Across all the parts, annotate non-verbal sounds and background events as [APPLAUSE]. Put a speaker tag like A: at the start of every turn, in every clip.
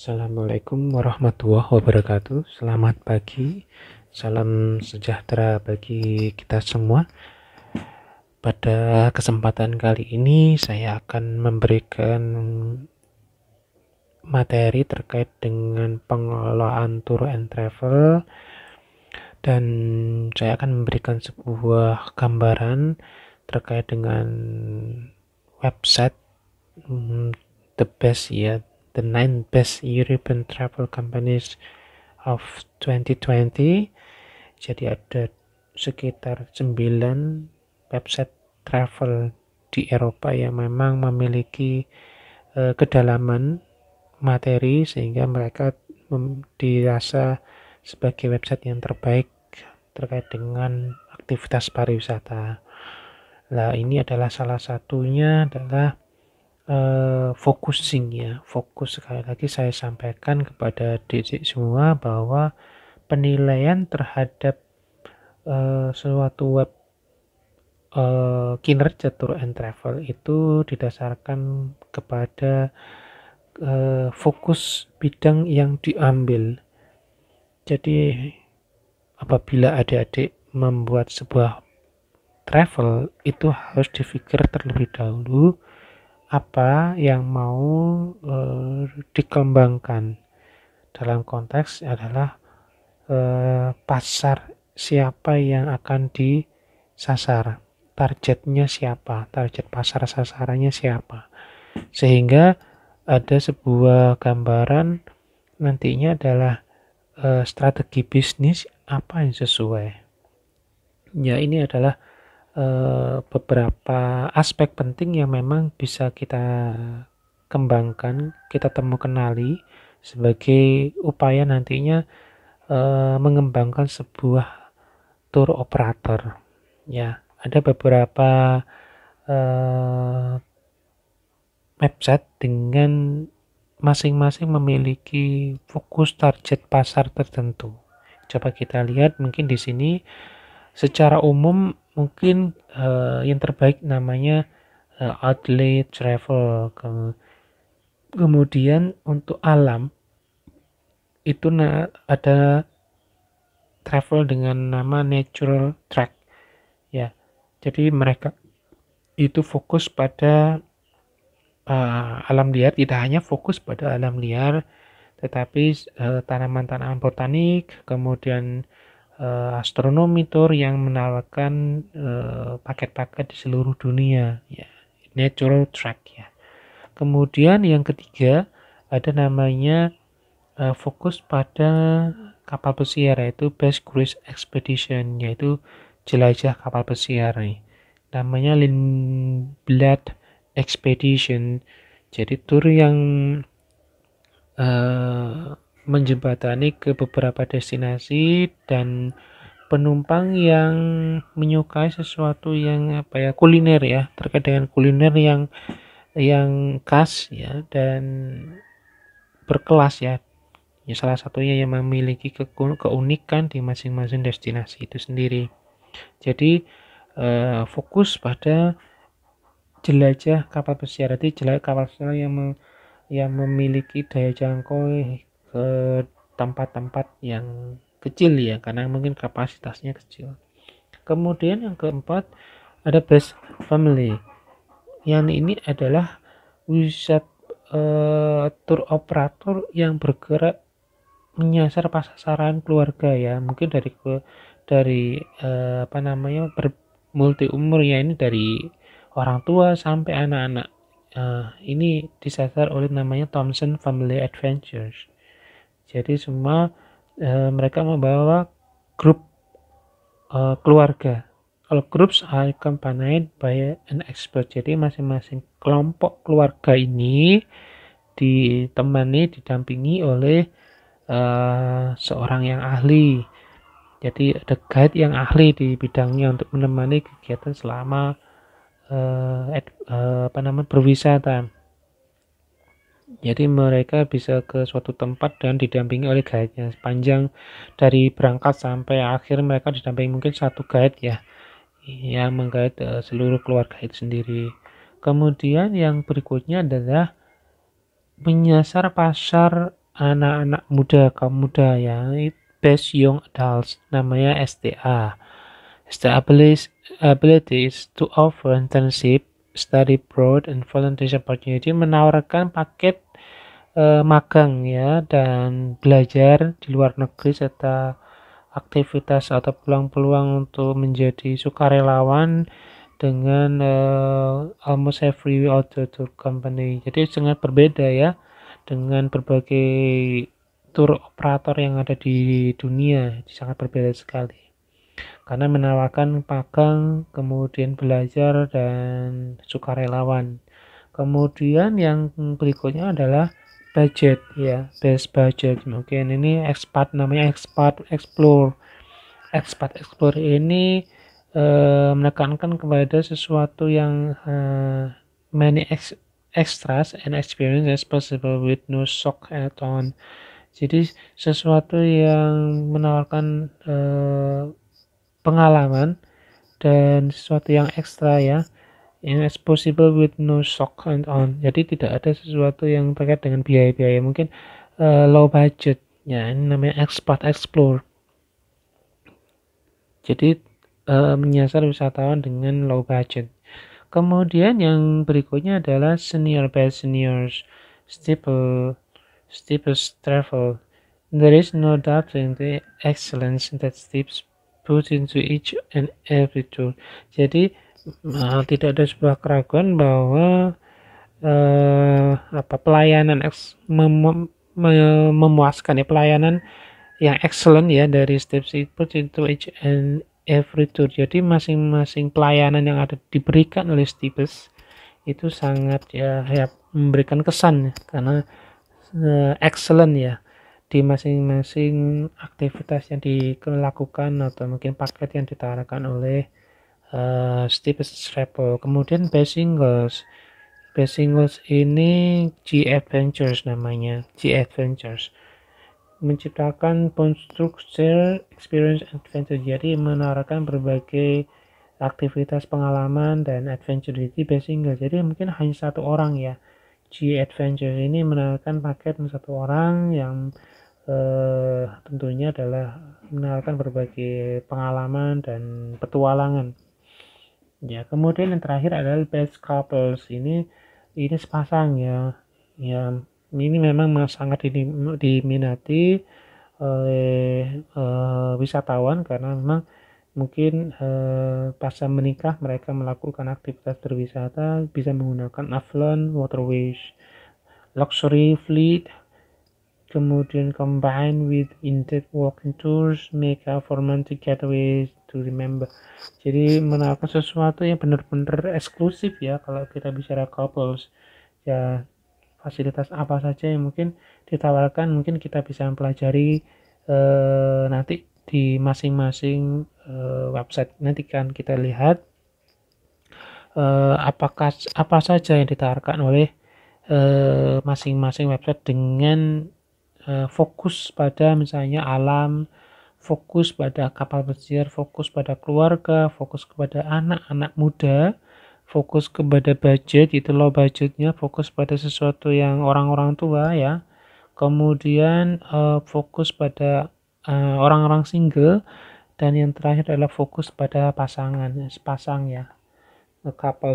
A: Assalamualaikum warahmatullahi wabarakatuh. Selamat pagi. Salam sejahtera bagi kita semua. Pada kesempatan kali ini saya akan memberikan materi terkait dengan pengelolaan tour and travel dan saya akan memberikan sebuah gambaran terkait dengan website hmm, the best ya the nine best European travel companies of 2020 jadi ada sekitar 9 website travel di Eropa yang memang memiliki uh, kedalaman materi sehingga mereka dirasa sebagai website yang terbaik terkait dengan aktivitas pariwisata. Nah, ini adalah salah satunya adalah uh, eh, focusing ya fokus sekali lagi saya sampaikan kepada adik-adik semua bahwa penilaian terhadap uh, eh, suatu web uh, kinerja tour and travel itu didasarkan kepada uh, fokus bidang yang diambil jadi apabila adik-adik membuat sebuah travel itu harus difikir terlebih dahulu apa yang mau e, dikembangkan dalam konteks adalah e, pasar siapa yang akan disasar targetnya siapa target pasar sasarannya siapa sehingga ada sebuah gambaran nantinya adalah e, strategi bisnis apa yang sesuai ya ini adalah Eh, beberapa aspek penting yang memang bisa kita kembangkan, kita temu kenali sebagai upaya nantinya e, mengembangkan sebuah tour operator. Ya, ada beberapa e, website dengan masing-masing memiliki fokus target pasar tertentu. Coba kita lihat mungkin di sini secara umum mungkin uh, yang terbaik namanya uh, outlet travel ke kemudian untuk alam itu ada travel dengan nama natural track ya jadi mereka itu fokus pada uh, alam liar tidak hanya fokus pada alam liar tetapi tanaman-tanaman uh, tanaman -tanaman botanik kemudian uh, astronomi tour yang menawarkan eh, paket-paket uh, di seluruh dunia ya natural track ya kemudian yang ketiga ada namanya uh, fokus pada kapal pesiar yaitu Best Cruise Expedition yaitu jelajah kapal pesiar nih namanya Lindblad Expedition jadi tour yang uh, menjembatani ke beberapa destinasi dan penumpang yang menyukai sesuatu yang apa ya kuliner ya terkait dengan kuliner yang yang khas ya dan berkelas ya. ya salah satunya yang memiliki ke keunikan di masing-masing destinasi itu sendiri jadi eh, fokus pada jelajah kapal pesiar jadi jelajah kapal pesiar yang me yang memiliki daya jangkau ke tempat-tempat yang kecil ya karena mungkin kapasitasnya kecil kemudian yang keempat ada best family yang ini adalah wisata uh, eh, tur operator yang bergerak menyasar pasaran keluarga ya mungkin dari ke dari uh, apa namanya ber, multi umur ya ini dari orang tua sampai anak-anak uh, ini disasar oleh namanya Thompson Family Adventures jadi semua e, mereka membawa grup e, keluarga kalau groups are accompanied by an expert jadi masing-masing kelompok keluarga ini ditemani didampingi oleh e, seorang yang ahli jadi ada guide yang ahli di bidangnya untuk menemani kegiatan selama uh, uh, apa namanya berwisata jadi mereka bisa ke suatu tempat dan didampingi oleh guide-nya sepanjang dari berangkat sampai akhir mereka didampingi mungkin satu guide ya yang menggait uh, seluruh keluarga itu sendiri. Kemudian yang berikutnya adalah menyasar pasar anak-anak muda kaum muda ya Best Young Adults namanya STA. STA abilities to offer internship study abroad and volunteer opportunity menawarkan paket eh, magang ya dan belajar di luar negeri serta aktivitas atau peluang-peluang untuk menjadi sukarelawan dengan uh, almost every auto tour company. Jadi sangat berbeda ya dengan berbagai tour operator yang ada di dunia. sangat berbeda sekali karena menawarkan pagang, kemudian belajar dan sukarelawan. Kemudian yang berikutnya adalah budget ya, best budget. Mungkin ini expat namanya expat explore. Expat explore ini eh, menekankan kepada sesuatu yang eh, many ex, extras and experience as possible with no shock at on. Jadi sesuatu yang menawarkan eh, pengalaman dan sesuatu yang ekstra ya yang as possible with no shock and on jadi tidak ada sesuatu yang terkait dengan biaya-biaya mungkin uh, low budget ya ini namanya expat explore jadi uh, menyasar wisatawan dengan low budget kemudian yang berikutnya adalah senior by seniors steeple steepest travel there is no doubt in the excellence that steeps goes into each and every tool jadi uh, tidak ada sebuah keraguan bahwa uh, apa pelayanan ex mem, mem memuaskan ya pelayanan yang excellent ya dari steps itu into each and every tour jadi masing-masing pelayanan yang ada diberikan oleh Stipes itu sangat ya, ya memberikan kesan ya, karena uh, excellent ya di masing-masing aktivitas yang dilakukan atau mungkin paket yang ditawarkan oleh uh, Steve Strappel. Kemudian best singles. Best singles ini G Adventures namanya. G Adventures menciptakan konstruksi experience adventure jadi menawarkan berbagai aktivitas pengalaman dan adventure di best single jadi mungkin hanya satu orang ya G Adventures ini menawarkan paket satu orang yang eh, tentunya adalah mengenalkan berbagai pengalaman dan petualangan. Ya, kemudian yang terakhir adalah best couples. Ini ini sepasang ya. Ya, ini memang sangat diminati oleh eh, wisatawan karena memang mungkin eh, pasca menikah mereka melakukan aktivitas berwisata bisa menggunakan Avalon, Waterways, Luxury Fleet, Kemudian combine with intake walking tours make a romantic getaway to remember. Jadi menawarkan sesuatu yang benar-benar eksklusif ya kalau kita bicara couples. Ya fasilitas apa saja yang mungkin ditawarkan mungkin kita bisa mempelajari eh, nanti di masing-masing eh, website. Nanti kan kita lihat eh, apakah apa saja yang ditawarkan oleh eh, masing-masing website dengan Eh, fokus pada misalnya alam, fokus pada kapal pesiar, fokus pada keluarga, fokus kepada anak-anak muda, fokus kepada budget, itu loh budgetnya, fokus pada sesuatu yang orang-orang tua ya. Kemudian uh, fokus pada orang eh, orang-orang single dan yang terakhir adalah fokus pada pasangan, pasang ya.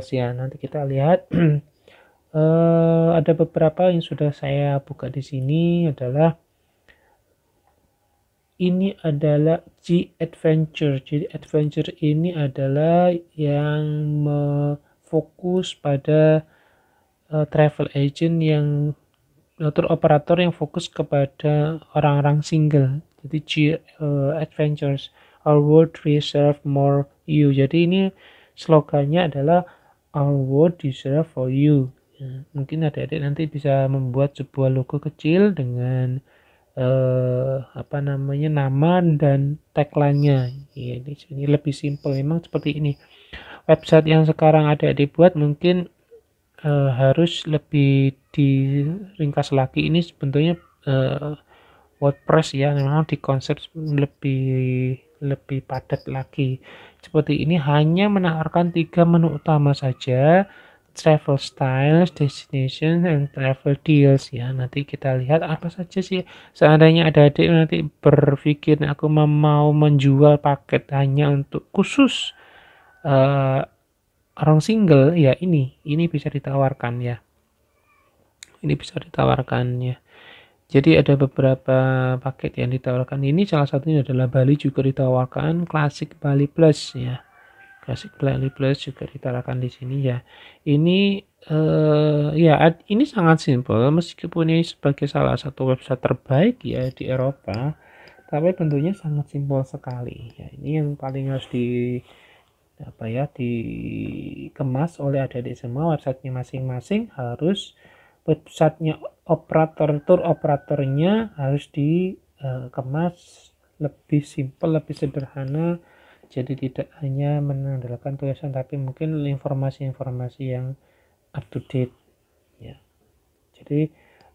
A: sih ya. Nanti kita lihat [CLEARS THROAT] eh, ada beberapa yang sudah saya buka di sini adalah ini adalah G Adventure. Jadi Adventure ini adalah yang fokus pada uh, travel agent yang eh, tour operator yang fokus kepada orang-orang single. Jadi G uh, Adventures Our World Reserve More You. Jadi ini slogannya adalah Our World Reserve for You ya, mungkin adik-adik nanti bisa membuat sebuah logo kecil dengan eh, apa namanya nama dan tagline-nya ya, ini, ini lebih simpel memang seperti ini website yang sekarang ada dibuat mungkin eh, harus lebih diringkas lagi ini sebetulnya eh, WordPress ya memang di konsep lebih lebih padat lagi seperti ini hanya menawarkan tiga menu utama saja travel styles, destination, and travel deals ya. Nanti kita lihat apa saja sih seandainya ada adik nanti berpikir nah, aku mau menjual paket hanya untuk khusus uh, orang single ya ini ini bisa ditawarkan ya. Ini bisa ditawarkan ya. Jadi ada beberapa paket yang ditawarkan ini salah satunya adalah Bali juga ditawarkan Classic Bali Plus ya Classic playlist juga ditarakan di sini ya. Ini uh, ya ini sangat simpel meskipun ini sebagai salah satu website terbaik ya di Eropa, tapi bentuknya sangat simpel sekali. Ya, ini yang paling harus di apa ya dikemas oleh ada di semua websitenya masing-masing harus websitenya operator tour operatornya harus dikemas eh, lebih simpel lebih sederhana jadi tidak hanya mengandalkan tulisan tapi mungkin informasi-informasi yang up to date ya jadi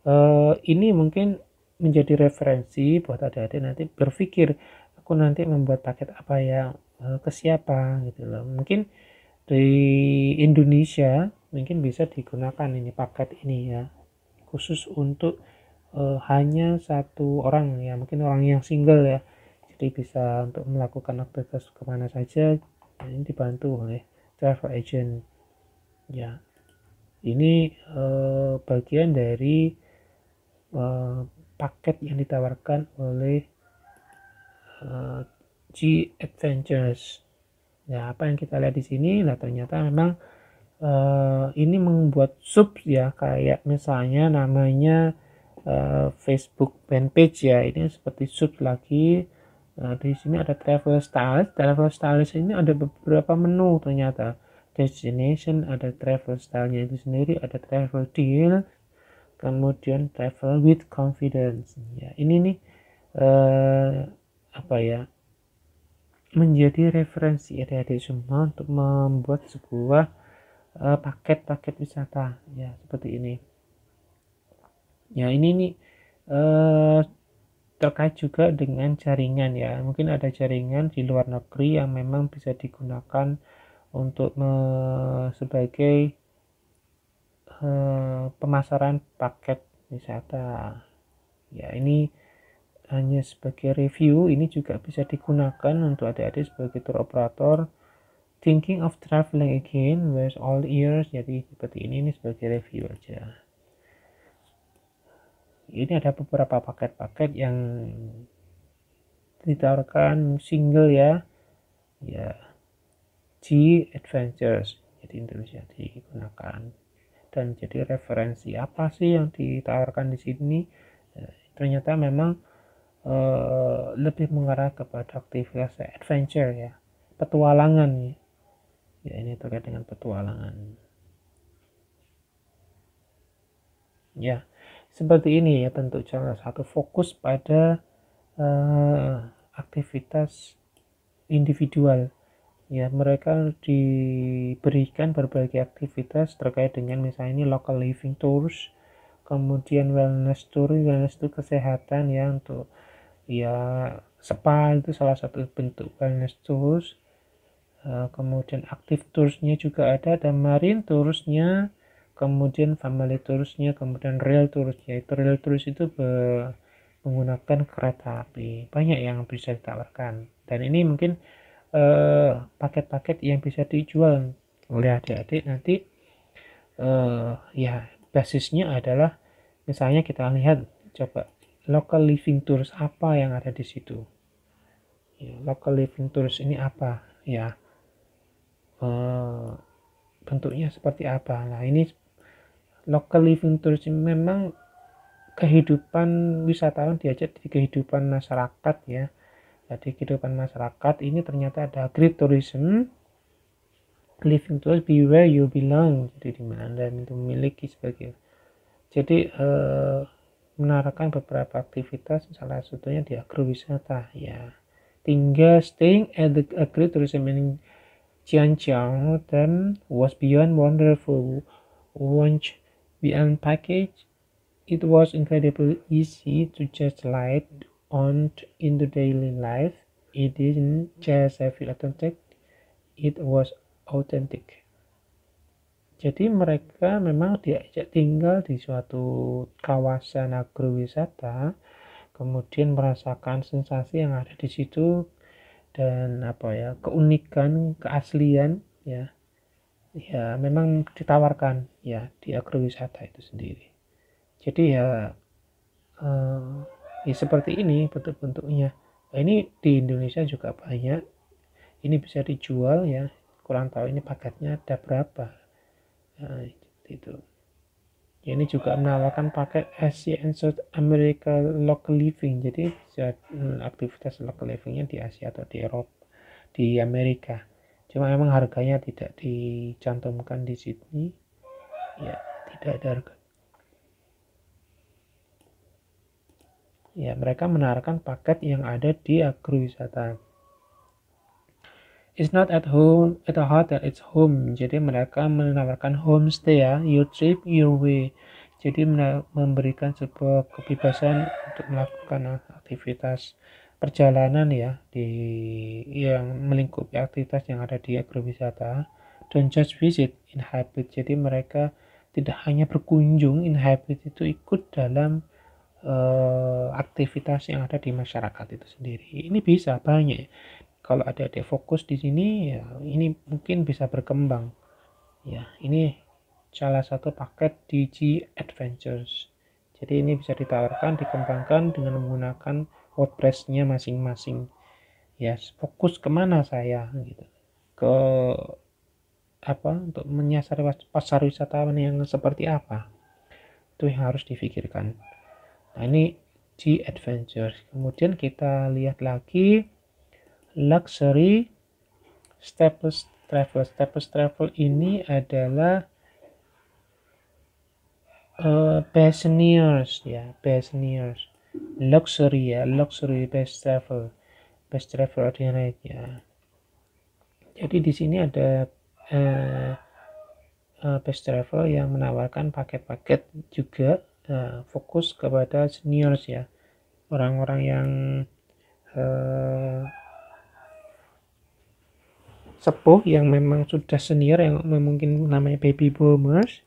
A: eh, ini mungkin menjadi referensi buat adik-adik nanti berpikir aku nanti membuat paket apa ya eh, ke siapa gitu loh mungkin di Indonesia mungkin bisa digunakan ini paket ini ya khusus untuk eh, hanya satu orang ya mungkin orang yang single ya jadi bisa untuk melakukan aktivitas kemana saja ini dibantu oleh travel agent ya ini eh, bagian dari eh, paket yang ditawarkan oleh eh, G Adventures ya apa yang kita lihat di sini nah ternyata memang Uh, ini membuat sub ya kayak misalnya namanya uh, Facebook fanpage ya ini seperti sub lagi Nah, di sini ada travel style. Travel stylus ini ada beberapa menu ternyata. Destination ada travel stylenya itu sendiri, ada travel deal, kemudian travel with confidence. Ya, ini nih eh, apa ya? menjadi referensi adik-adik semua untuk membuat sebuah eh, paket-paket eh, wisata ya seperti ini. Ya, ini nih eh, terkait juga dengan jaringan ya. Mungkin ada jaringan di luar negeri yang memang bisa digunakan untuk sebagai eh, pemasaran paket wisata. Ya, ini hanya sebagai review, ini juga bisa digunakan untuk adik-adik sebagai tour operator. Thinking of traveling again with all ears, jadi seperti ini, ini sebagai review aja ini ada beberapa paket-paket yang ditawarkan single ya ya G Adventures jadi Indonesia digunakan dan jadi referensi apa sih yang ditawarkan di sini ya, ternyata memang uh, lebih mengarah kepada aktivitas adventure ya petualangan ya, ya ini terkait dengan petualangan ya seperti ini ya bentuk jangan satu fokus pada uh, aktivitas individual. Ya, mereka diberikan berbagai aktivitas terkait dengan misalnya ini local living tours, kemudian wellness tour, wellness tour kesehatan ya untuk ya spa itu salah satu bentuk wellness tours. Uh, kemudian active toursnya juga ada dan marine toursnya kemudian family turusnya, kemudian rail tours yaitu rail turus itu menggunakan kereta api banyak yang bisa ditawarkan dan ini mungkin eh, paket-paket yang bisa dijual oleh adik-adik nanti uh, ya basisnya adalah misalnya kita lihat coba local living tours apa yang ada di situ ya, local living tours ini apa ya uh, bentuknya seperti apa nah ini local living tourism memang kehidupan wisatawan diajak di kehidupan masyarakat ya jadi kehidupan masyarakat ini ternyata ada tourism living tourism be where you belong jadi di mana anda itu memiliki sebagai jadi eh, menarakan beberapa aktivitas salah satunya di agrowisata ya tinggal staying at the tourism in Jianjiang dan was beyond wonderful once VM package, it was incredibly easy to just light on in the daily life. It didn't just feel authentic, it was authentic. Jadi mereka memang diajak tinggal di suatu kawasan agrowisata, kemudian merasakan sensasi yang ada di situ dan apa ya keunikan, keaslian ya ya memang ditawarkan ya di agrowisata itu sendiri jadi ya eh, ya seperti ini bentuk-bentuknya nah, ini di Indonesia juga banyak ini bisa dijual ya kurang tahu ini paketnya ada berapa nah, itu ya, ini juga menawarkan paket Asia and South America local living jadi bisa hmm, aktivitas local livingnya di Asia atau di Eropa di Amerika cuma emang harganya tidak dicantumkan di sini ya tidak ada harga ya mereka menawarkan paket yang ada di agrowisata It's not at home at a hotel, it's home. Jadi mereka menawarkan homestay ya, your trip, your way. Jadi memberikan sebuah kebebasan untuk melakukan aktivitas perjalanan ya di yang melingkupi aktivitas yang ada di agrowisata don't just visit inhabit jadi mereka tidak hanya berkunjung inhabit itu ikut dalam uh, aktivitas yang ada di masyarakat itu sendiri ini bisa banyak kalau ada ada fokus di sini ya ini mungkin bisa berkembang ya ini salah satu paket DG Adventures jadi ini bisa ditawarkan dikembangkan dengan menggunakan WordPress-nya masing-masing. Ya, fokus kemana saya gitu. Ke apa untuk menyasar pasar wisatawan yang seperti apa? Itu yang harus difikirkan. Nah, ini G Adventures. Kemudian kita lihat lagi luxury Staples Travel. Staples Travel ini adalah uh, Buccaneers ya, passengers luxury ya luxury best travel best travel artinya naik ya jadi di sini ada uh, uh, best travel yang menawarkan paket-paket juga uh, fokus kepada seniors ya orang-orang yang uh, sepuh yang memang sudah senior yang mungkin namanya baby boomers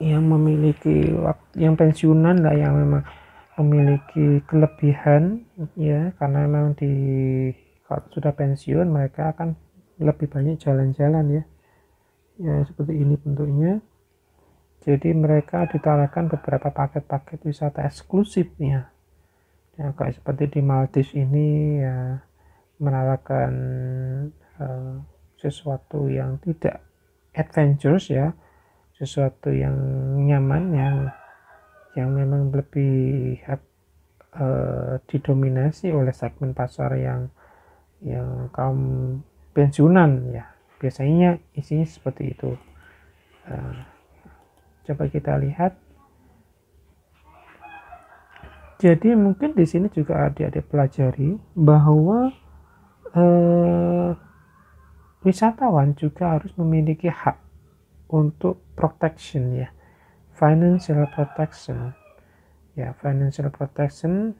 A: yang memiliki yang pensiunan lah yang memang memiliki kelebihan ya karena memang di kalau sudah pensiun mereka akan lebih banyak jalan-jalan ya ya seperti ini bentuknya jadi mereka ditawarkan beberapa paket-paket wisata eksklusifnya ya kayak seperti di Maldives ini ya menawarkan uh, sesuatu yang tidak adventurous ya sesuatu yang nyaman yang yang memang lebih uh, didominasi oleh segmen pasar yang yang kaum pensiunan ya biasanya isinya seperti itu uh, coba kita lihat jadi mungkin di sini juga adik-adik pelajari bahwa eh, wisatawan juga harus memiliki hak untuk protection ya financial protection ya financial protection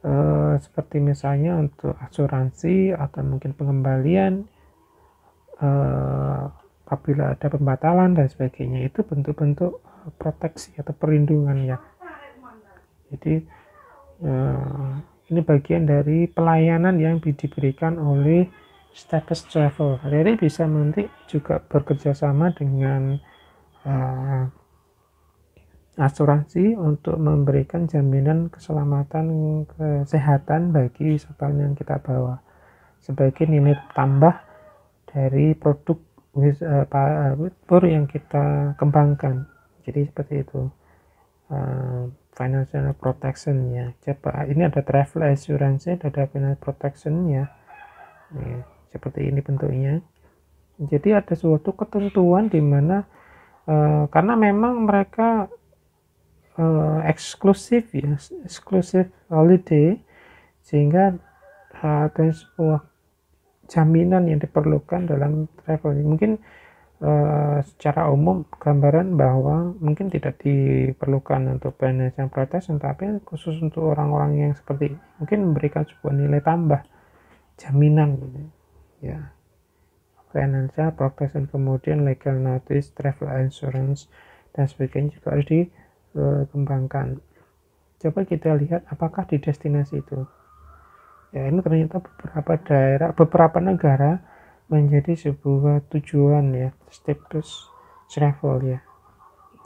A: uh, seperti misalnya untuk asuransi atau mungkin pengembalian uh, apabila ada pembatalan dan sebagainya itu bentuk-bentuk eh, proteksi atau perlindungan ya jadi uh, ini bagian dari pelayanan yang diberikan oleh Stepes Travel. Jadi bisa nanti juga bekerja sama dengan asuransi untuk memberikan jaminan keselamatan kesehatan bagi wisatawan yang kita bawa sebagai nilai tambah dari produk eh, tour yang kita kembangkan jadi seperti itu uh, financial protection ya coba ini ada travel assurance ada financial protection ya seperti ini bentuknya jadi ada suatu ketentuan di mana uh, karena memang mereka uh, eksklusif ya eksklusif holiday sehingga uh, ada sebuah jaminan yang diperlukan dalam traveling mungkin uh, secara umum gambaran bahwa mungkin tidak diperlukan untuk penelitian protes tapi khusus untuk orang-orang yang seperti ini, mungkin memberikan sebuah nilai tambah jaminan gitu ya financial protection kemudian legal notice travel insurance dan sebagainya juga harus di kembangkan. Coba kita lihat apakah di destinasi itu. Ya, ini ternyata beberapa daerah, beberapa negara menjadi sebuah tujuan ya, status travel ya.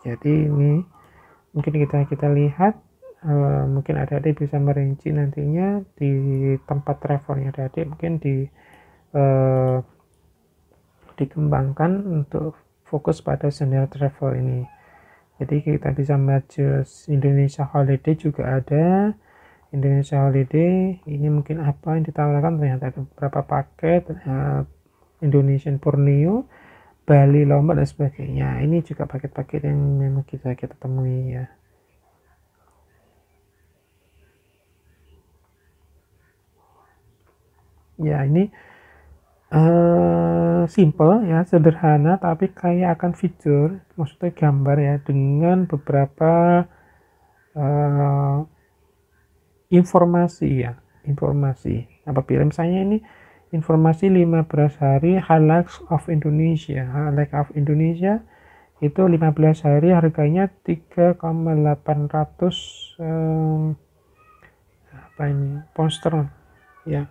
A: Jadi ini mungkin kita kita lihat Uh, mungkin ada adik bisa merinci nantinya di tempat travelnya adik-adik mungkin di uh, dikembangkan untuk fokus pada senior travel ini jadi kita bisa merge Indonesia Holiday juga ada Indonesia Holiday ini mungkin apa yang ditawarkan ternyata ada beberapa paket eh, Indonesian Borneo Bali Lombok dan sebagainya ini juga paket-paket yang memang kita kita temui ya ya ini Eh, simple ya sederhana tapi kaya akan fitur maksudnya gambar ya dengan beberapa uh, informasi ya informasi apabila misalnya ini informasi 15 hari Highlights of Indonesia Highlights of Indonesia itu 15 hari harganya 3,800 um, eh, apa ini poster ya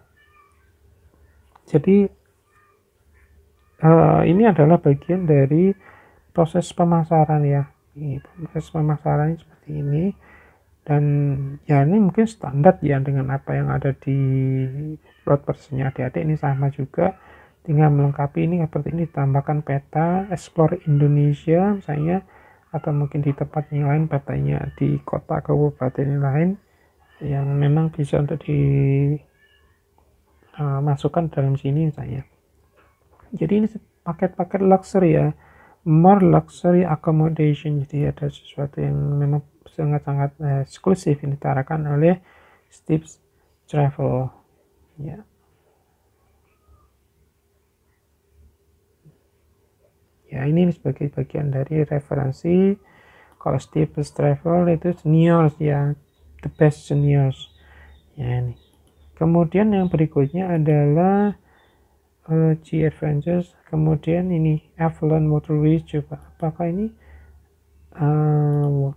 A: jadi Eh, ini adalah bagian dari proses pemasaran ya ini proses pemasaran seperti ini dan ya ini mungkin standar ya dengan apa yang ada di plot di adik-adik ini sama juga tinggal melengkapi ini seperti ini tambahkan peta explore Indonesia misalnya atau mungkin di tempat yang lain petanya di kota kabupaten yang lain yang memang bisa untuk dimasukkan eh, uh, dalam sini misalnya jadi ini paket-paket luxury ya more luxury accommodation jadi ada sesuatu yang memang sangat-sangat eh, eksklusif yang ditarakan oleh Steve's Travel ya ya ini sebagai bagian dari referensi kalau Steve's Travel itu seniors ya the best seniors ya ini kemudian yang berikutnya adalah uh, G Adventures kemudian ini Avalon Motorways coba apakah ini uh,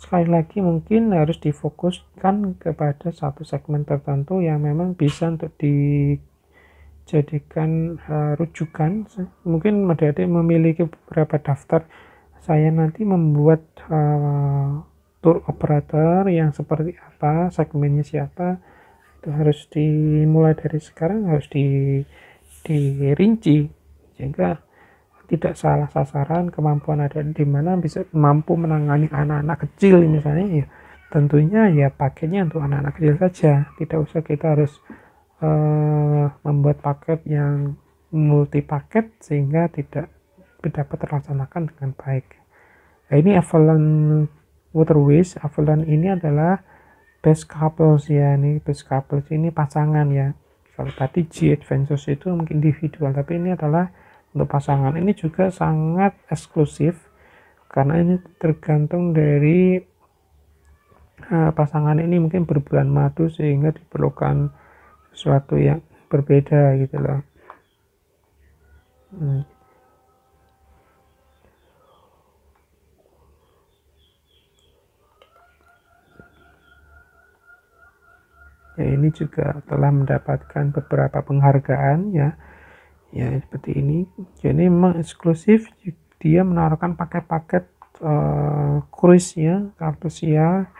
A: sekali lagi mungkin harus difokuskan kepada satu segmen tertentu yang memang bisa untuk dijadikan uh, rujukan mungkin mendadak memiliki beberapa daftar saya nanti membuat uh, tour operator yang seperti apa segmennya siapa itu harus dimulai dari sekarang harus di dirinci sehingga tidak salah sasaran kemampuan ada di mana bisa mampu menangani anak-anak kecil misalnya ya tentunya ya paketnya untuk anak-anak kecil saja tidak usah kita harus uh, membuat paket yang multi paket sehingga tidak dapat terlaksanakan dengan baik nah, ini evaluasi Waterways Avalon ini adalah best couples ya ini best couples ini pasangan ya kalau tadi G Adventures itu mungkin individual tapi ini adalah untuk pasangan ini juga sangat eksklusif karena ini tergantung dari uh, pasangan ini mungkin berbulan madu sehingga diperlukan sesuatu yang berbeda gitu loh hmm. ya ini juga telah mendapatkan beberapa penghargaan ya ya seperti ini jadi ya, memang eksklusif dia menawarkan paket-paket uh, eh, cruise ya, kartu sial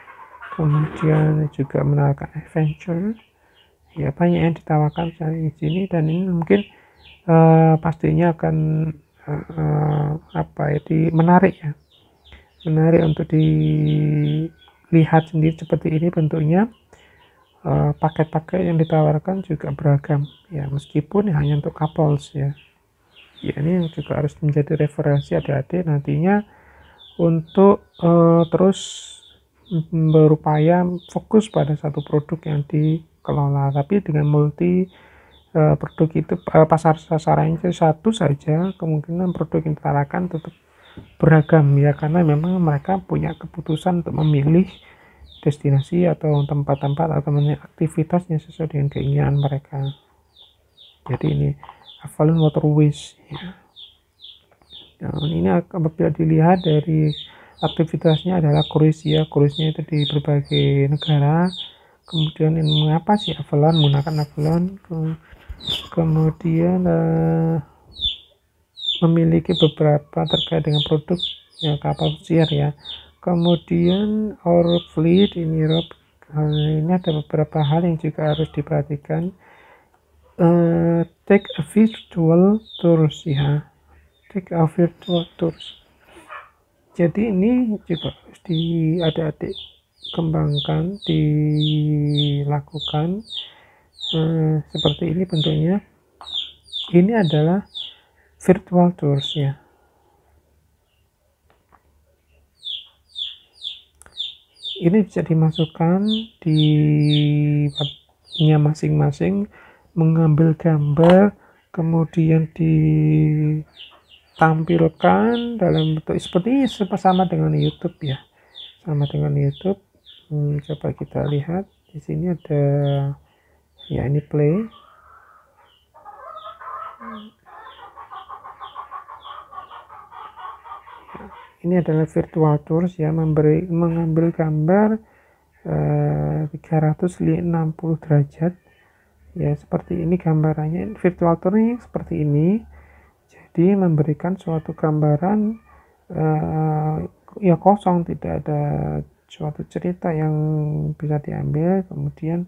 A: kemudian juga menawarkan adventure ya banyak yang ditawarkan dari sini dan ini mungkin uh, pastinya akan uh, apa ya di menarik ya menarik untuk dilihat sendiri seperti ini bentuknya Eh, paket-paket yang ditawarkan juga beragam ya meskipun ya hanya untuk couples ya ya ini juga harus menjadi referensi adik-adik nantinya untuk uh, terus berupaya fokus pada satu produk yang dikelola tapi dengan multi uh, produk itu uh, pasar sasarannya satu saja kemungkinan produk yang ditawarkan tetap beragam ya karena memang mereka punya keputusan untuk memilih destinasi atau tempat-tempat atau aktivitasnya sesuai dengan keinginan mereka jadi ini Avalon Waterways ya. Nah, ini apabila dilihat dari aktivitasnya adalah cruise ya cruise-nya itu di berbagai negara kemudian ini mengapa sih Avalon menggunakan Avalon kemudian uh, memiliki beberapa terkait dengan produk ya kapal pesiar ya kemudian our fleet in Europe ini ada beberapa hal yang juga harus diperhatikan uh, take a virtual tours ya take a virtual tours jadi ini juga harus di adik-adik kembangkan dilakukan uh, seperti ini bentuknya ini adalah virtual tours ya ini bisa dimasukkan di babnya masing-masing mengambil gambar kemudian ditampilkan dalam bentuk seperti sama dengan YouTube ya sama dengan YouTube hmm, coba kita lihat di sini ada ya ini play hmm. ini adalah virtual tours ya memberi mengambil gambar eh, 360 derajat ya seperti ini gambarannya virtual ini seperti ini jadi memberikan suatu gambaran eh, ya kosong tidak ada suatu cerita yang bisa diambil kemudian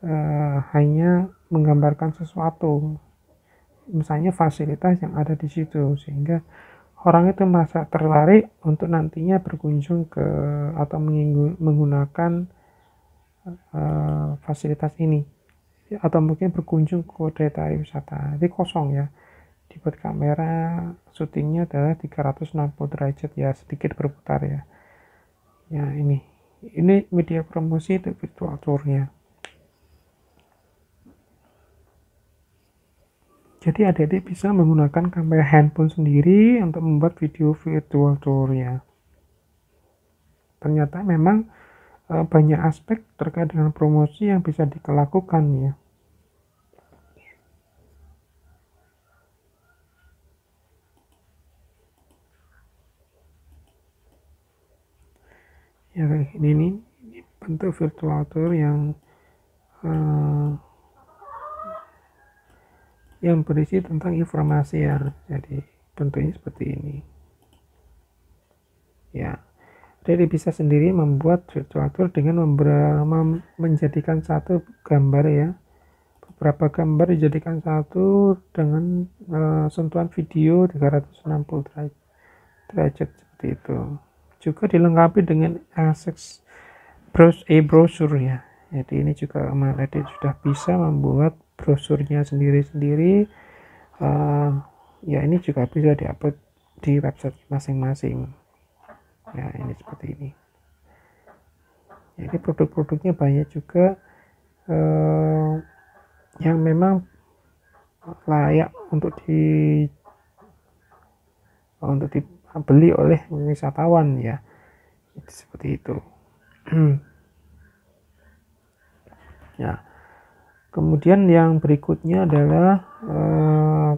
A: eh, hanya menggambarkan sesuatu misalnya fasilitas yang ada di situ sehingga orang itu merasa tertarik untuk nantinya berkunjung ke atau menggunakan uh, fasilitas ini atau mungkin berkunjung ke daya tarik wisata jadi kosong ya dibuat kamera syutingnya adalah 360 derajat ya sedikit berputar ya ya ini ini media promosi untuk virtual tournya Jadi adik-adik bisa menggunakan kamera handphone sendiri untuk membuat video virtual tournya. Ternyata memang e, banyak aspek terkait dengan promosi yang bisa dilakukan ya. Ya kayak ini bentuk virtual tour yang e, yang berisi tentang informasi ya jadi bentuknya seperti ini ya jadi bisa sendiri membuat virtual tour dengan menjadikan satu gambar ya beberapa gambar dijadikan satu dengan e, sentuhan video 360 derajat, seperti itu juga dilengkapi dengan akses browse e browser ya jadi ini juga Maledit sudah bisa membuat brosurnya sendiri-sendiri uh, ya ini juga bisa diupload di website masing-masing ya ini seperti ini jadi ya, produk-produknya banyak juga uh, yang memang layak untuk di untuk dibeli oleh wisatawan ya seperti itu [CLEARS THROAT] ya kemudian yang berikutnya adalah uh,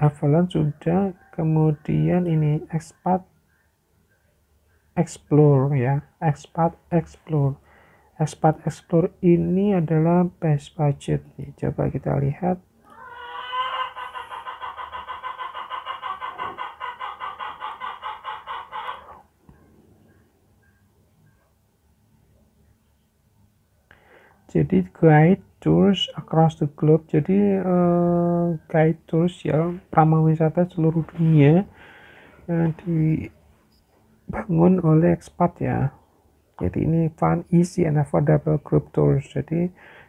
A: eh, Avalon sudah kemudian ini expat explore ya expat explore expat explore ini adalah base budget coba kita lihat jadi guide tours across the globe jadi uh, guide tours ya pramah wisata seluruh dunia uh, dibangun oleh expat ya jadi ini fun easy and affordable group tours jadi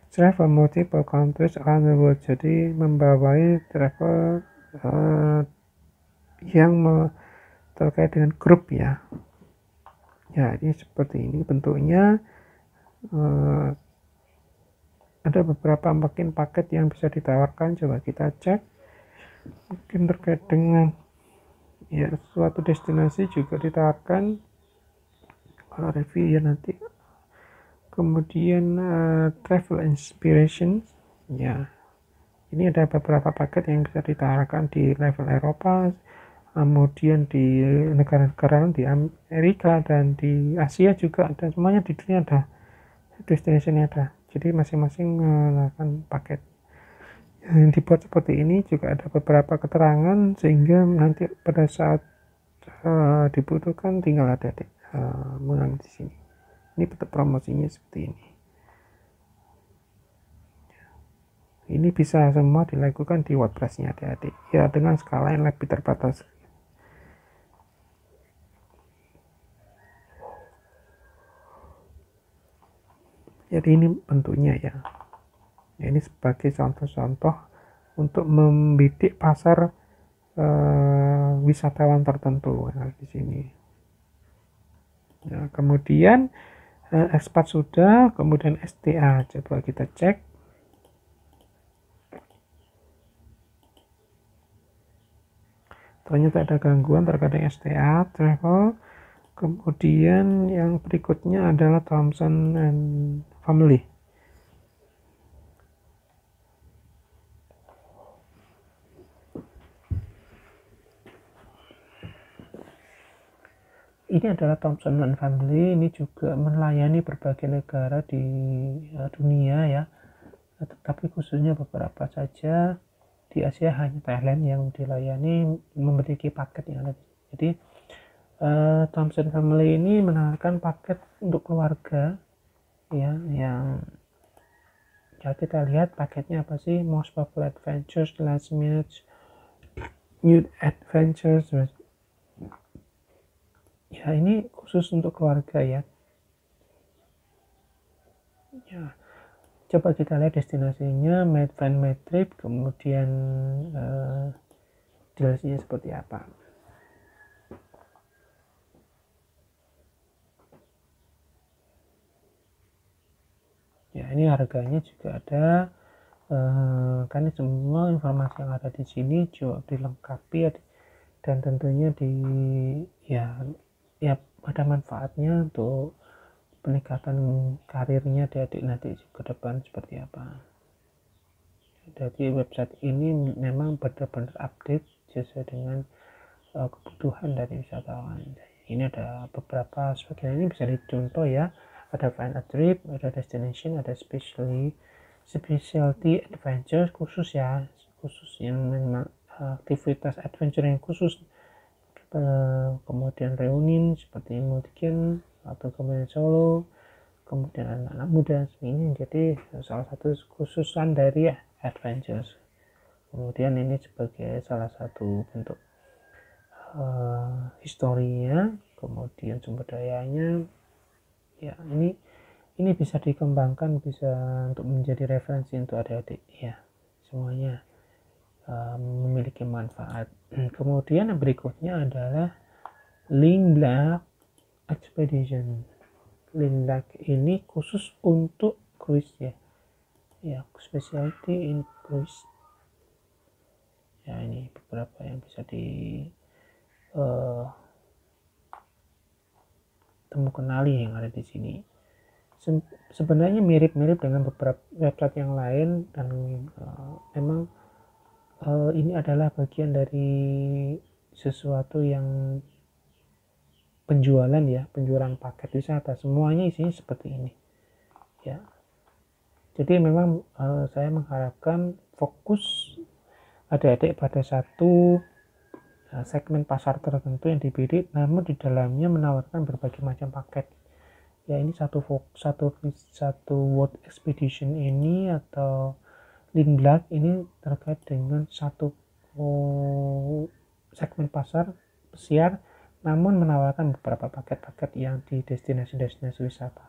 A: travel multiple countries around the world jadi membawai travel uh, yang terkait dengan grup ya ya ini seperti ini bentuknya uh, ada beberapa mungkin paket yang bisa ditawarkan coba kita cek mungkin terkait dengan ya suatu destinasi juga ditawarkan kalau review ya nanti kemudian uh, travel inspiration ya ini ada beberapa paket yang bisa ditawarkan di level Eropa kemudian di negara-negara di Amerika dan di Asia juga ada semuanya di dunia ada destinasi ada jadi masing-masing menggunakan paket yang dibuat seperti ini juga ada beberapa keterangan sehingga nanti pada saat uh, dibutuhkan tinggal ada di, uh, eh, mengambil di sini ini bentuk promosinya seperti ini ini bisa semua dilakukan di WordPress-nya adik-adik ya dengan skala yang lebih terbatas jadi ini bentuknya ya. ya ini sebagai contoh-contoh untuk membidik pasar eh, wisatawan tertentu nah, di sini nah, kemudian eh, ekspat sudah kemudian STA coba kita cek ternyata ada gangguan terkadang STA travel kemudian yang berikutnya adalah Thompson and Family ini adalah Thompson and Family ini juga melayani berbagai negara di eh, dunia ya tetapi khususnya beberapa saja di Asia hanya Thailand yang dilayani memiliki paket yang ada jadi uh, Thompson Family ini menawarkan paket untuk keluarga ya yang ya kita lihat paketnya apa sih most popular adventures last minute new adventures ya ini khusus untuk keluarga ya ya coba kita lihat destinasinya made van made trip kemudian uh, eh, destinasinya seperti apa ini harganya juga ada eh, kan semua informasi yang ada di sini juga dilengkapi ya, dan tentunya di ya ya ada manfaatnya untuk peningkatan karirnya di adik nanti ke depan seperti apa Jadi website ini memang benar-benar update sesuai dengan uh, kebutuhan dari wisatawan ini ada beberapa sebagian ini bisa dicontoh ya ada plan a trip, ada destination, ada specially specialty adventure khusus ya, khusus yang memang eh, aktivitas adventure yang khusus kemudian reunion seperti multigen atau kemudian solo kemudian anak-anak muda ini jadi salah satu khususan dari adventures kemudian ini sebagai salah satu bentuk uh, historinya kemudian sumber dayanya ya ini ini bisa dikembangkan bisa untuk menjadi referensi untuk adik-adik ya semuanya um, memiliki manfaat [CLEARS THROAT] kemudian yang berikutnya adalah link expedition link ini khusus untuk cruise ya ya specialty in cruise ya ini beberapa yang bisa di uh, temu kenali yang ada di sini. Se sebenarnya mirip-mirip dengan beberapa website yang lain dan uh, emang uh, ini adalah bagian dari sesuatu yang penjualan ya, penjualan paket wisata. Semuanya isinya seperti ini. Ya. Jadi memang uh, saya mengharapkan fokus adik-adik pada satu Eh, segmen pasar tertentu yang dipilih namun di dalamnya menawarkan berbagai macam paket ya ini satu satu satu word expedition ini atau link black ini terkait dengan satu oh, segmen pasar pesiar namun menawarkan beberapa paket-paket yang di destinasi-destinasi wisata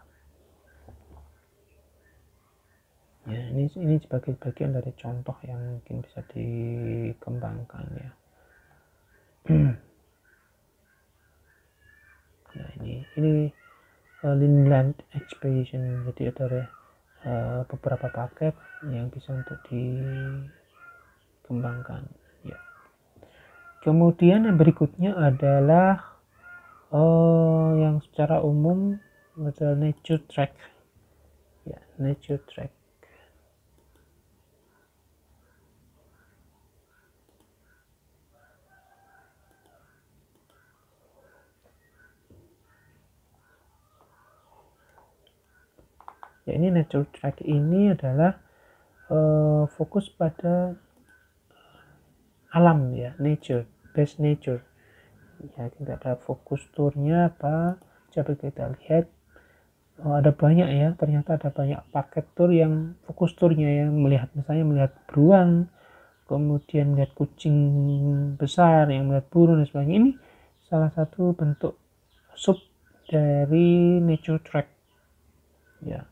A: ya ini ini sebagai bagian dari contoh yang mungkin bisa dikembangkan ya nah ini ini uh, Linland Expedition jadi ada uh, beberapa paket yang bisa untuk dikembangkan ya kemudian yang berikutnya adalah uh, yang secara umum adalah nature track ya nature track ya ini natural track ini adalah uh, fokus pada alam ya nature best nature ya tidak ada fokus turnya apa coba kita lihat oh, ada banyak ya ternyata ada banyak paket tour yang fokus turnya yang melihat misalnya melihat beruang kemudian melihat kucing besar yang melihat burung dan sebagainya ini salah satu bentuk sub dari nature track ya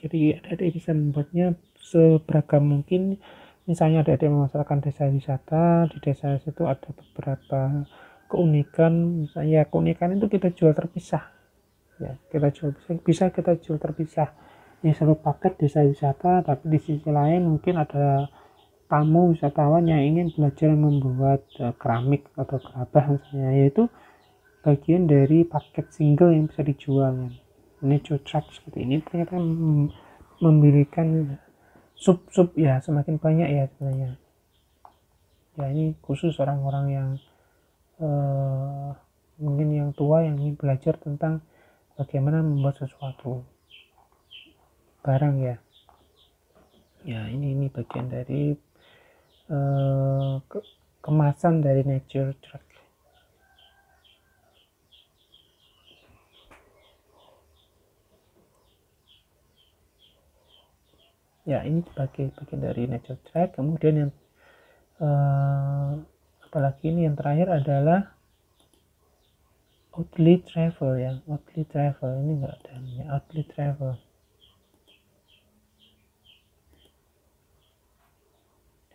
A: jadi ada adik bisa membuatnya seberagam mungkin misalnya ada adik memasarkan desa wisata di desa itu ada beberapa keunikan misalnya keunikan itu kita jual terpisah ya kita jual bisa, bisa kita jual terpisah ya satu paket desa wisata tapi di sisi lain mungkin ada tamu wisatawan yang ingin belajar membuat uh, keramik atau kerabah misalnya yaitu bagian dari paket single yang bisa dijual kan niche track seperti gitu. ini ternyata memberikan sub-sub ya semakin banyak ya sebenarnya ya ini khusus orang-orang yang uh, mungkin yang tua yang ingin belajar tentang bagaimana membuat sesuatu barang ya ya ini ini bagian dari uh, ke kemasan dari nature track ya ini sebagai bagian dari nature track kemudian yang uh, apalagi ini yang terakhir adalah outlet travel ya outlet travel ini enggak ada ya outlet travel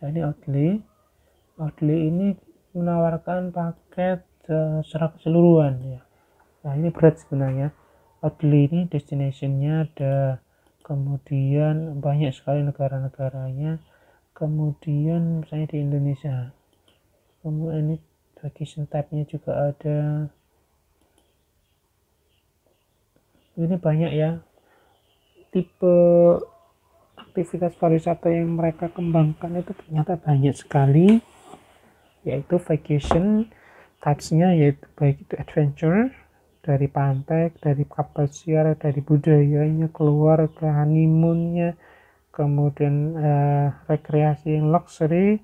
A: dan nah, ini outlet outlet ini menawarkan paket uh, secara keseluruhan ya nah ini berat sebenarnya outlet ini destinationnya ada kemudian banyak sekali negara-negaranya kemudian misalnya di Indonesia kemudian ini vacation type-nya juga ada ini banyak ya tipe aktivitas pariwisata yang mereka kembangkan itu ternyata banyak sekali yaitu vacation types-nya yaitu baik itu adventure dari pantai, dari kapal siar, dari budayanya keluar ke honeymoonnya, kemudian uh, rekreasi yang luxury,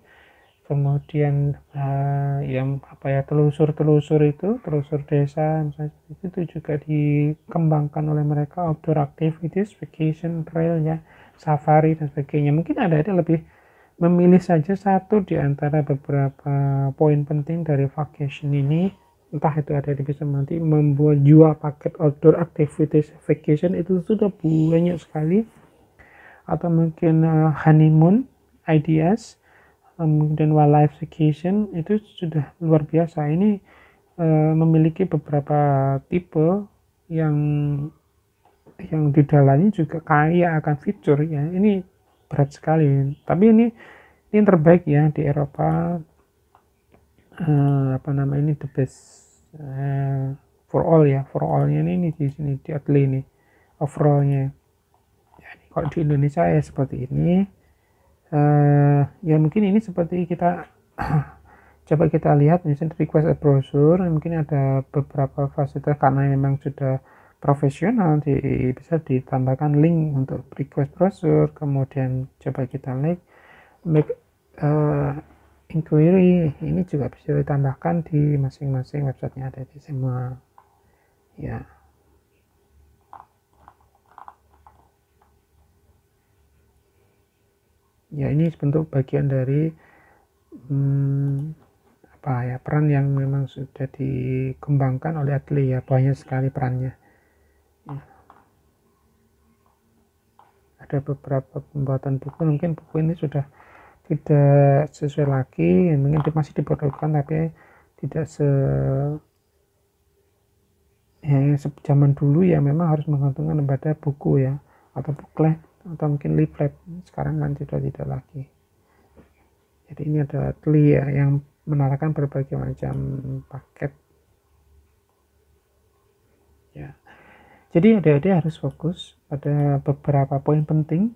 A: kemudian uh, yang apa ya telusur-telusur itu, telusur desa misalnya itu juga dikembangkan oleh mereka outdoor activities, vacation trail ya, safari dan sebagainya. Mungkin ada ada lebih memilih saja satu di antara beberapa poin penting dari vacation ini entah itu ada di bisa nanti membuat jual paket outdoor activities vacation itu sudah banyak sekali atau mungkin uh, honeymoon ideas eh, um, dan wildlife vacation itu sudah luar biasa ini uh, memiliki beberapa tipe yang yang di dalamnya juga kaya akan fitur ya ini berat sekali tapi ini ini yang terbaik ya di Eropa uh, apa nama ini the best uh, for all ya for allnya ini, ini di sini di atli ini overallnya jadi kalau di Indonesia ya seperti ini uh, ya mungkin ini seperti kita [CLEARS THROAT] coba kita lihat misalnya request a browser mungkin ada beberapa fasilitas karena memang sudah profesional di, bisa ditambahkan link untuk request brochure. kemudian coba kita like make eh, inquiry ini juga bisa ditambahkan di masing-masing websitenya ada di semua ya ya ini bentuk bagian dari hmm, apa ya peran yang memang sudah dikembangkan oleh Atli ya banyak sekali perannya ya. ada beberapa pembuatan buku mungkin buku ini sudah tidak sesuai lagi mungkin masih diperlukan tapi tidak se ya zaman dulu ya memang harus menggantungkan pada buku ya atau buklet atau mungkin leaflet sekarang kan sudah tidak lagi jadi ini adalah teli ya yang menarakan berbagai macam paket ya jadi ada adik harus fokus pada beberapa poin penting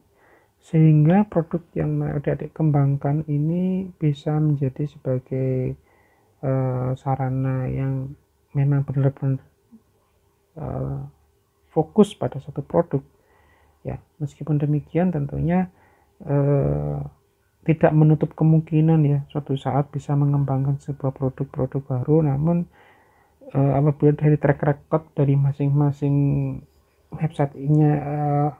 A: sehingga produk yang adik dikembangkan ini bisa menjadi sebagai uh, sarana yang memang benar-benar uh, fokus pada satu produk ya meskipun demikian tentunya uh, tidak menutup kemungkinan ya suatu saat bisa mengembangkan sebuah produk-produk baru namun uh, apabila dari track record dari masing-masing website uh,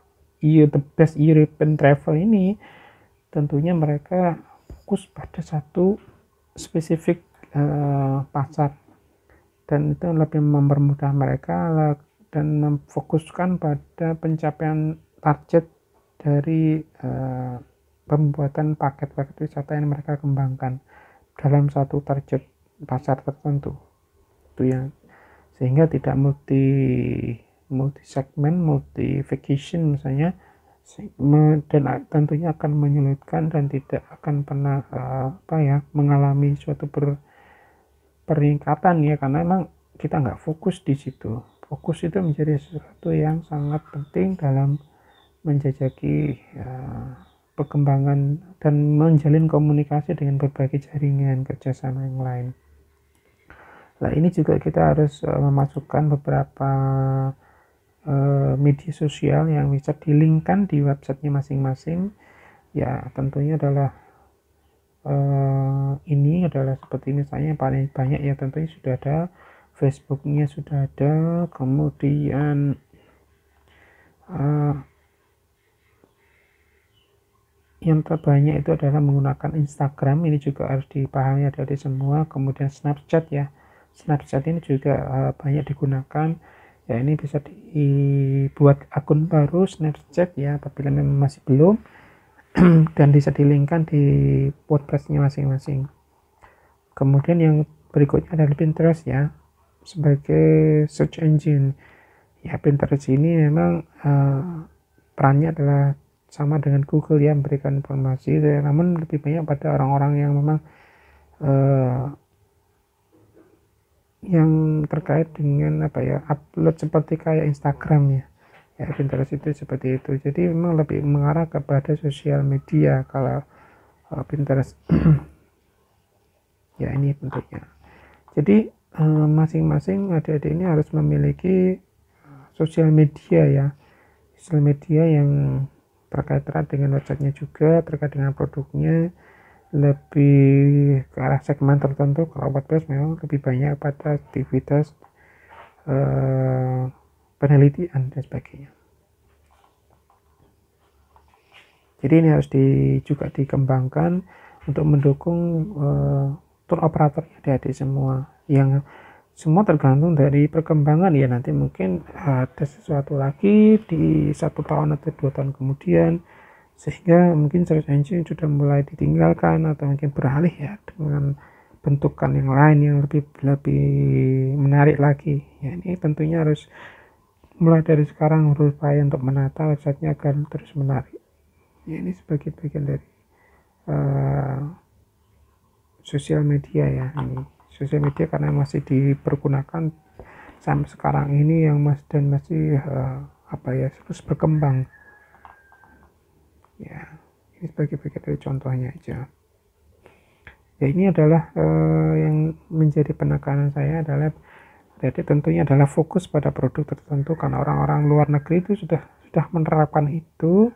A: Iya, the best European travel ini tentunya mereka fokus pada satu spesifik uh, pasar dan itu lebih mempermudah mereka dan memfokuskan pada pencapaian target dari uh, pembuatan paket-paket wisata yang mereka kembangkan dalam satu target pasar tertentu itu yang sehingga tidak multi multi segmen multi vacation misalnya dan tentunya akan menyulitkan dan tidak akan pernah uh, apa ya mengalami suatu per, peringkatan ya karena memang kita nggak fokus di situ fokus itu menjadi sesuatu yang sangat penting dalam menjajaki uh, perkembangan dan menjalin komunikasi dengan berbagai jaringan kerjasama yang lain. Nah ini juga kita harus uh, memasukkan beberapa Eh, media sosial yang bisa dilingkan di websitenya masing-masing ya tentunya adalah uh, ini adalah seperti misalnya yang paling banyak ya tentunya sudah ada Facebooknya sudah ada kemudian uh, yang terbanyak itu adalah menggunakan Instagram ini juga harus dipahami dari semua kemudian Snapchat ya Snapchat ini juga uh, banyak digunakan ya ini bisa dibuat akun baru Snapchat ya apabila memang masih belum [CLEARS THROAT] dan bisa dilingkan di WordPressnya masing-masing kemudian yang berikutnya adalah Pinterest ya sebagai search engine ya Pinterest ini memang uh, perannya adalah sama dengan Google ya memberikan informasi namun lebih banyak pada orang-orang yang memang eh, yang terkait dengan apa ya upload seperti kayak Instagram ya ya Pinterest itu seperti itu jadi memang lebih mengarah kepada sosial media kalau uh, Pinterest [CLEARS THROAT] ya ini bentuknya jadi masing eh, masing-masing adik-adik ini harus memiliki eh, sosial media ya sosial media yang terkait erat dengan websitenya juga terkait dengan produknya lebih ke arah segmen tertentu kalau WordPress memang lebih banyak pada aktivitas uh, penelitian dan sebagainya jadi ini harus di, juga dikembangkan untuk mendukung uh, eh, tour operator dari semua yang semua tergantung dari perkembangan ya nanti mungkin ada sesuatu lagi di satu tahun atau dua tahun kemudian sehingga mungkin search engine sudah mulai ditinggalkan atau mungkin beralih ya dengan bentukan yang lain yang lebih lebih menarik lagi ya ini tentunya harus mulai dari sekarang berupaya untuk menata websitenya agar terus menarik ya ini sebagai bagian dari uh, sosial media ya ini sosial media karena masih dipergunakan sampai sekarang ini yang mas dan masih uh, apa ya terus berkembang ya ini sebagai bagian dari contohnya aja ya ini adalah eh, yang menjadi penekanan saya adalah jadi tentunya adalah fokus pada produk tertentu karena orang-orang luar negeri itu sudah sudah menerapkan itu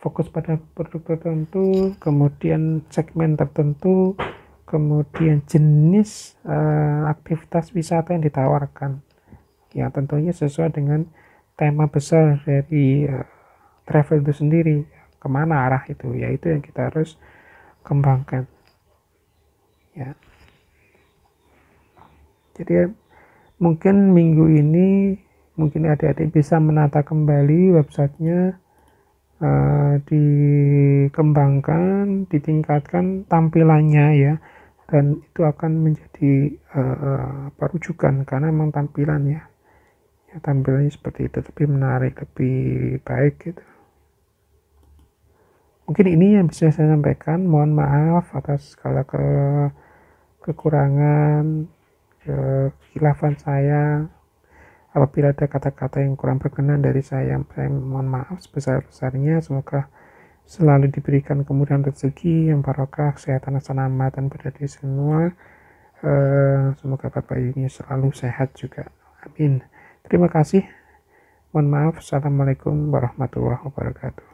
A: fokus pada produk tertentu kemudian segmen tertentu kemudian jenis eh, aktivitas wisata yang ditawarkan ya tentunya sesuai dengan tema besar dari eh, travel itu sendiri kemana arah itu ya itu yang kita harus kembangkan ya jadi mungkin minggu ini mungkin adik-adik bisa menata kembali websitenya uh, dikembangkan ditingkatkan tampilannya ya dan itu akan menjadi uh, eh, perujukan karena memang tampilannya ya tampilannya seperti itu lebih menarik lebih baik gitu mungkin ini yang bisa saya sampaikan mohon maaf atas segala ke kekurangan kekhilafan saya apabila ada kata-kata yang kurang berkenan dari saya saya mohon maaf sebesar-besarnya semoga selalu diberikan kemudahan rezeki yang barokah kesehatan dan berada di semua eh, semoga Bapak ini selalu sehat juga amin terima kasih mohon maaf assalamualaikum warahmatullahi wabarakatuh